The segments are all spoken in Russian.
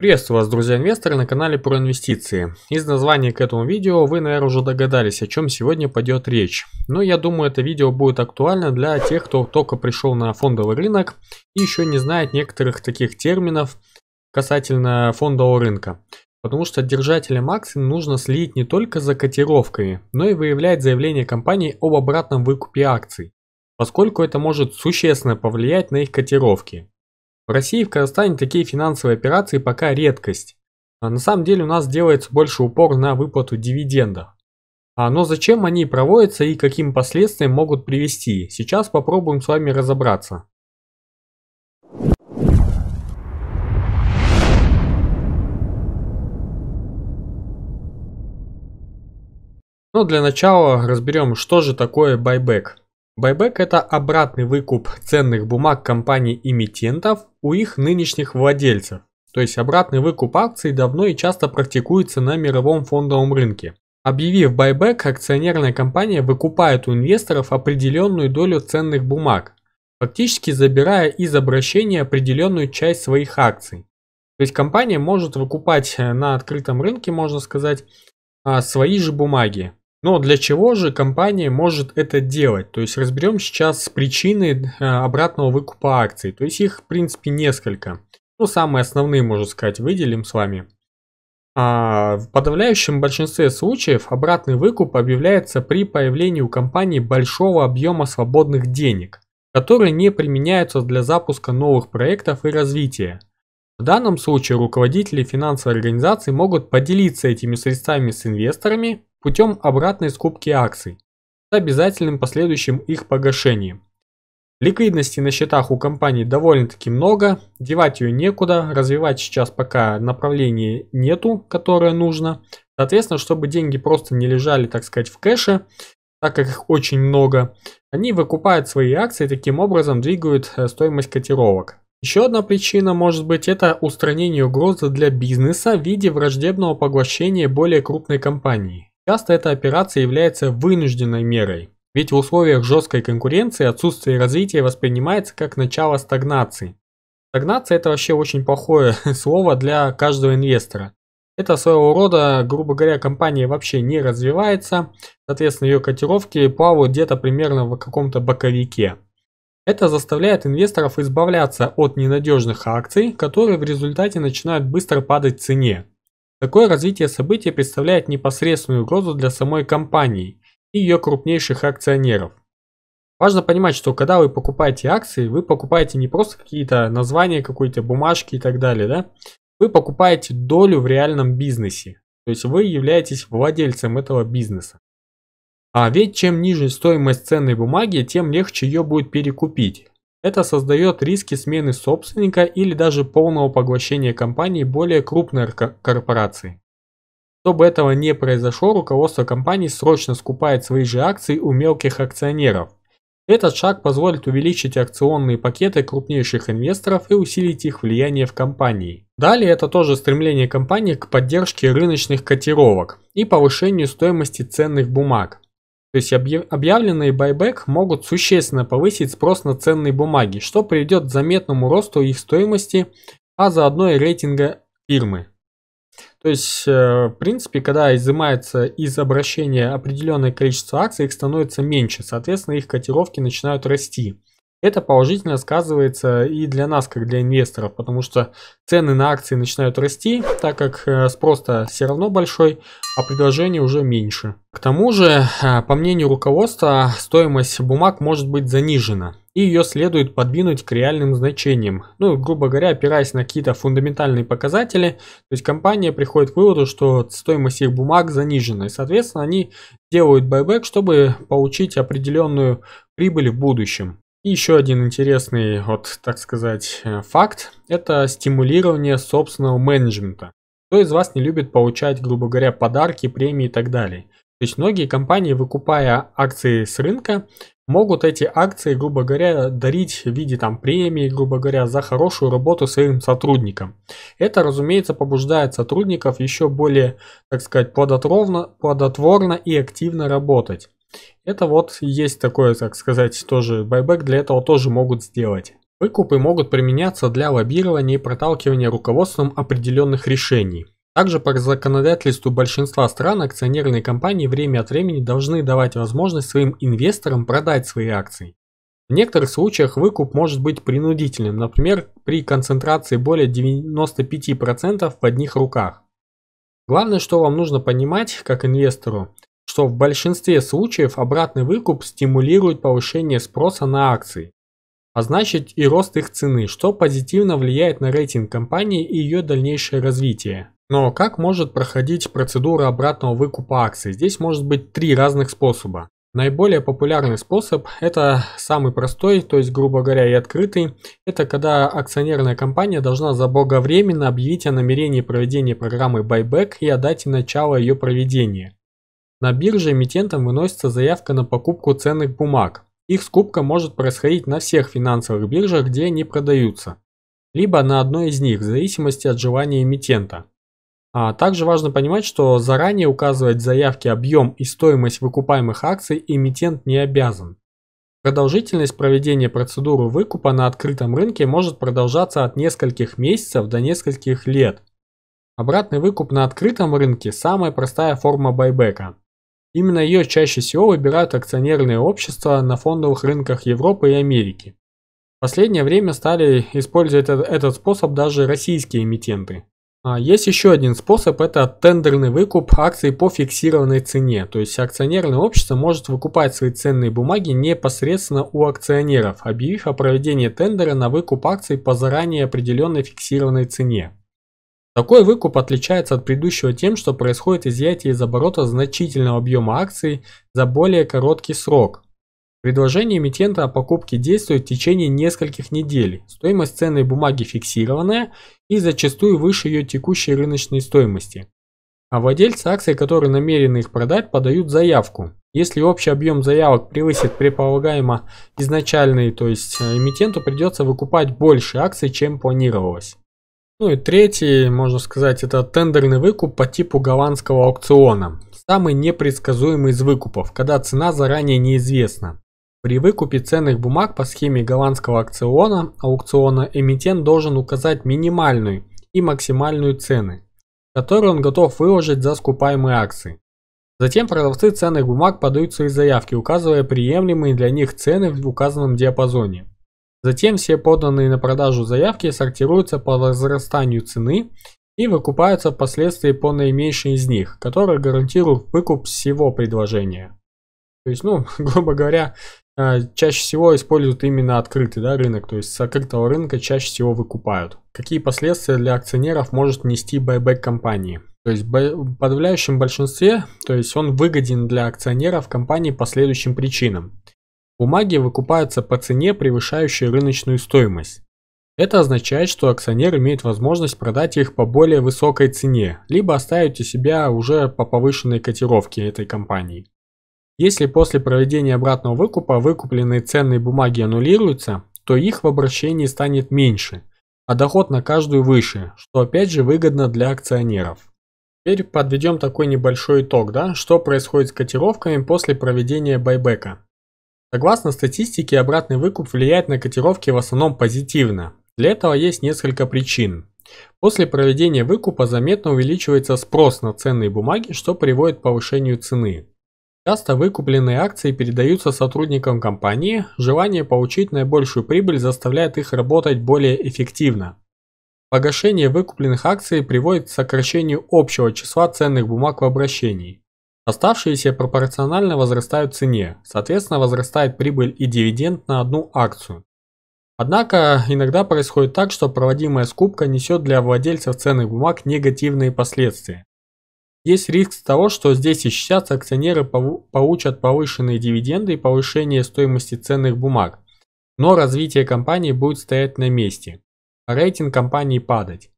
Приветствую вас, друзья-инвесторы, на канале про инвестиции. Из названия к этому видео вы, наверное, уже догадались, о чем сегодня пойдет речь. Но я думаю, это видео будет актуально для тех, кто только пришел на фондовый рынок и еще не знает некоторых таких терминов касательно фондового рынка. Потому что держателям акций нужно следить не только за котировками, но и выявлять заявления компаний об обратном выкупе акций, поскольку это может существенно повлиять на их котировки. В России и в Казахстане такие финансовые операции пока редкость. А на самом деле у нас делается больше упор на выплату дивидендов. А, но зачем они проводятся и каким последствиям могут привести, сейчас попробуем с вами разобраться. Но для начала разберем, что же такое байбек. Байбек – это обратный выкуп ценных бумаг компаний-эмитентов у их нынешних владельцев. То есть обратный выкуп акций давно и часто практикуется на мировом фондовом рынке. Объявив байбек, акционерная компания выкупает у инвесторов определенную долю ценных бумаг, фактически забирая из обращения определенную часть своих акций. То есть компания может выкупать э, на открытом рынке, можно сказать, а, свои же бумаги, но для чего же компания может это делать? То есть разберем сейчас причины э, обратного выкупа акций. То есть их в принципе несколько. Ну самые основные, можно сказать, выделим с вами. А в подавляющем большинстве случаев обратный выкуп объявляется при появлении у компании большого объема свободных денег, которые не применяются для запуска новых проектов и развития. В данном случае руководители финансовой организации могут поделиться этими средствами с инвесторами путем обратной скупки акций с обязательным последующим их погашением. Ликвидности на счетах у компании довольно-таки много, девать ее некуда, развивать сейчас пока направление нету, которое нужно. Соответственно, чтобы деньги просто не лежали, так сказать, в кэше, так как их очень много, они выкупают свои акции, таким образом двигают э, стоимость котировок. Еще одна причина может быть это устранение угрозы для бизнеса в виде враждебного поглощения более крупной компании. Часто эта операция является вынужденной мерой, ведь в условиях жесткой конкуренции отсутствие развития воспринимается как начало стагнации. Стагнация – это вообще очень плохое слово для каждого инвестора. Это своего рода, грубо говоря, компания вообще не развивается, соответственно ее котировки плавают где-то примерно в каком-то боковике. Это заставляет инвесторов избавляться от ненадежных акций, которые в результате начинают быстро падать в цене. Такое развитие событий представляет непосредственную угрозу для самой компании и ее крупнейших акционеров. Важно понимать, что когда вы покупаете акции, вы покупаете не просто какие-то названия какой-то бумажки и так далее, да? Вы покупаете долю в реальном бизнесе. То есть вы являетесь владельцем этого бизнеса. А ведь чем ниже стоимость ценной бумаги, тем легче ее будет перекупить. Это создает риски смены собственника или даже полного поглощения компании более крупной корпорации. Чтобы этого не произошло, руководство компании срочно скупает свои же акции у мелких акционеров. Этот шаг позволит увеличить акционные пакеты крупнейших инвесторов и усилить их влияние в компании. Далее это тоже стремление компании к поддержке рыночных котировок и повышению стоимости ценных бумаг. То есть объявленные байбек могут существенно повысить спрос на ценные бумаги, что приведет к заметному росту их стоимости, а заодно и рейтинга фирмы. То есть, э, в принципе, когда изымается из обращения определенное количество акций, их становится меньше, соответственно, их котировки начинают расти это положительно сказывается и для нас, как для инвесторов, потому что цены на акции начинают расти, так как э, спрос-то все равно большой, а предложение уже меньше. К тому же, э, по мнению руководства, стоимость бумаг может быть занижена, и ее следует подвинуть к реальным значениям. Ну, грубо говоря, опираясь на какие-то фундаментальные показатели, то есть компания приходит к выводу, что стоимость их бумаг занижена, и, соответственно, они делают байбек, чтобы получить определенную прибыль в будущем. И еще один интересный, вот так сказать, э, факт – это стимулирование собственного менеджмента. Кто из вас не любит получать, грубо говоря, подарки, премии и так далее? То есть многие компании, выкупая акции с рынка, могут эти акции, грубо говоря, дарить в виде там премии, грубо говоря, за хорошую работу своим сотрудникам. Это, разумеется, побуждает сотрудников еще более, так сказать, плодотворно, плодотворно и активно работать. Это вот есть такое, так сказать, тоже байбек для этого тоже могут сделать. Выкупы могут применяться для лоббирования и проталкивания руководством определенных решений. Также по законодательству большинства стран акционерные компании время от времени должны давать возможность своим инвесторам продать свои акции. В некоторых случаях выкуп может быть принудительным, например, при концентрации более 95% в одних руках. Главное, что вам нужно понимать как инвестору, что в большинстве случаев обратный выкуп стимулирует повышение спроса на акции, а значит и рост их цены, что позитивно влияет на рейтинг компании и ее дальнейшее развитие. Но как может проходить процедура обратного выкупа акций? Здесь может быть три разных способа. Наиболее популярный способ – это самый простой, то есть, грубо говоря, и открытый. Это когда акционерная компания должна заблаговременно объявить о намерении проведения программы buyback и о дате начала ее проведения. На бирже эмитентам выносится заявка на покупку ценных бумаг. Их скупка может происходить на всех финансовых биржах, где они продаются, либо на одной из них, в зависимости от желания эмитента. А также важно понимать, что заранее указывать в заявке объем и стоимость выкупаемых акций эмитент не обязан. Продолжительность проведения процедуры выкупа на открытом рынке может продолжаться от нескольких месяцев до нескольких лет. Обратный выкуп на открытом рынке – самая простая форма байбека. Именно ее чаще всего выбирают акционерные общества на фондовых рынках Европы и Америки. В последнее время стали использовать этот, способ даже российские эмитенты. А есть еще один способ, это тендерный выкуп акций по фиксированной цене. То есть акционерное общество может выкупать свои ценные бумаги непосредственно у акционеров, объявив о проведении тендера на выкуп акций по заранее определенной фиксированной цене. Такой выкуп отличается от предыдущего тем, что происходит изъятие из оборота значительного объема акций за более короткий срок. Предложение эмитента о покупке действует в течение нескольких недель. Стоимость ценной бумаги фиксированная и зачастую выше ее текущей рыночной стоимости. А владельцы акций, которые намерены их продать, подают заявку. Если общий объем заявок превысит предполагаемо изначальный, то есть э, эмитенту придется выкупать больше акций, чем планировалось. Ну и третий, можно сказать, это тендерный выкуп по типу голландского аукциона. Самый непредсказуемый из выкупов, когда цена заранее неизвестна. При выкупе ценных бумаг по схеме голландского аукциона, аукциона эмитент должен указать минимальную и максимальную цены, которые он готов выложить за скупаемые акции. Затем продавцы ценных бумаг подают свои заявки, указывая приемлемые для них цены в указанном диапазоне. Затем все поданные на продажу заявки сортируются по возрастанию цены и выкупаются впоследствии по наименьшей из них, которые гарантируют выкуп всего предложения. То есть, ну, грубо говоря, э, чаще всего используют именно открытый да, рынок, то есть с открытого рынка чаще всего выкупают. Какие последствия для акционеров может нести байбек компании? То есть в подавляющем большинстве, то есть он выгоден для акционеров компании по следующим причинам. Бумаги выкупаются по цене, превышающей рыночную стоимость. Это означает, что акционер имеет возможность продать их по более высокой цене, либо оставить у себя уже по повышенной котировке этой компании. Если после проведения обратного выкупа выкупленные ценные бумаги аннулируются, то их в обращении станет меньше, а доход на каждую выше, что опять же выгодно для акционеров. Теперь подведем такой небольшой итог, да, что происходит с котировками после проведения байбека. Согласно статистике, обратный выкуп влияет на котировки в основном позитивно. Для этого есть несколько причин. После проведения выкупа заметно увеличивается спрос на ценные бумаги, что приводит к повышению цены. Часто выкупленные акции передаются сотрудникам компании, желание получить наибольшую прибыль заставляет их работать более эффективно. Погашение выкупленных акций приводит к сокращению общего числа ценных бумаг в обращении. Оставшиеся пропорционально возрастают цене, соответственно возрастает прибыль и дивиденд на одну акцию. Однако иногда происходит так, что проводимая скупка несет для владельцев ценных бумаг негативные последствия. Есть риск того, что здесь исчадцы акционеры получат повышенные дивиденды и повышение стоимости ценных бумаг, но развитие компании будет стоять на месте, а рейтинг компании падать.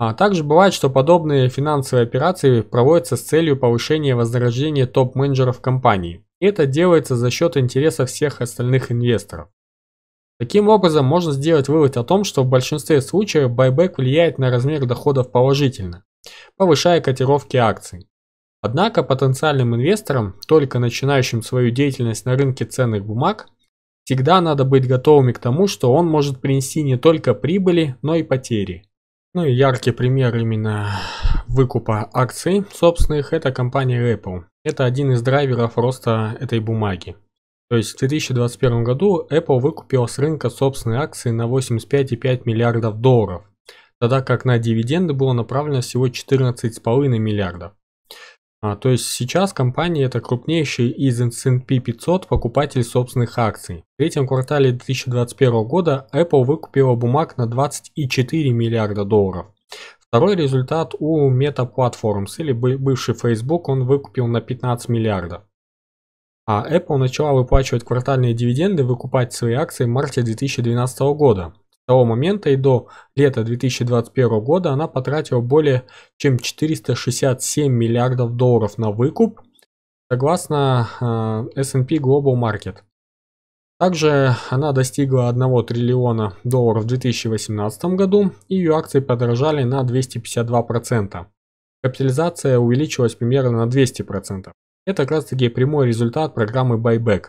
А также бывает, что подобные финансовые операции проводятся с целью повышения вознаграждения топ-менеджеров компании. И это делается за счет интереса всех остальных инвесторов. Таким образом, можно сделать вывод о том, что в большинстве случаев байбек влияет на размер доходов положительно, повышая котировки акций. Однако потенциальным инвесторам, только начинающим свою деятельность на рынке ценных бумаг, всегда надо быть готовыми к тому, что он может принести не только прибыли, но и потери – ну и яркий пример именно выкупа акций собственных – это компания Apple. Это один из драйверов роста этой бумаги. То есть в 2021 году Apple выкупила с рынка собственные акции на 85,5 миллиардов долларов, тогда как на дивиденды было направлено всего 14,5 миллиардов. А, то есть сейчас компания это крупнейший из S&P 500 покупатель собственных акций. В третьем квартале 2021 года Apple выкупила бумаг на 24 миллиарда долларов. Второй результат у Meta Platforms или бывший Facebook он выкупил на 15 миллиардов. А Apple начала выплачивать квартальные дивиденды, выкупать свои акции в марте 2012 года того момента и до лета 2021 года она потратила более чем 467 миллиардов долларов на выкуп, согласно S&P э, Global Market. Также она достигла 1 триллиона долларов в 2018 году, и ее акции подорожали на 252%. Капитализация увеличилась примерно на 200%. Это как раз таки прямой результат программы buyback,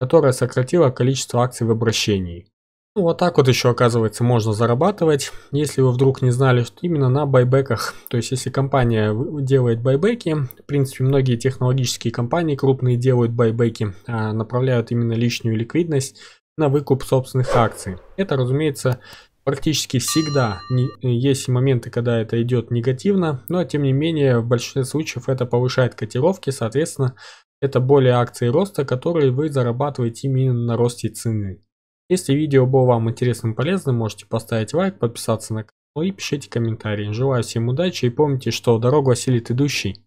которая сократила количество акций в обращении. Ну, вот так вот еще, оказывается, можно зарабатывать, если вы вдруг не знали, что именно на байбеках. То есть, если компания делает байбеки, в принципе, многие технологические компании крупные делают байбеки, а направляют именно лишнюю ликвидность на выкуп собственных акций. Это, разумеется, практически всегда есть моменты, когда это идет негативно, но тем не менее в большинстве случаев это повышает котировки, соответственно, это более акции роста, которые вы зарабатываете именно на росте цены. Если видео было вам интересным и полезным, можете поставить лайк, подписаться на канал и пишите комментарии. Желаю всем удачи и помните, что дорогу осилит идущий.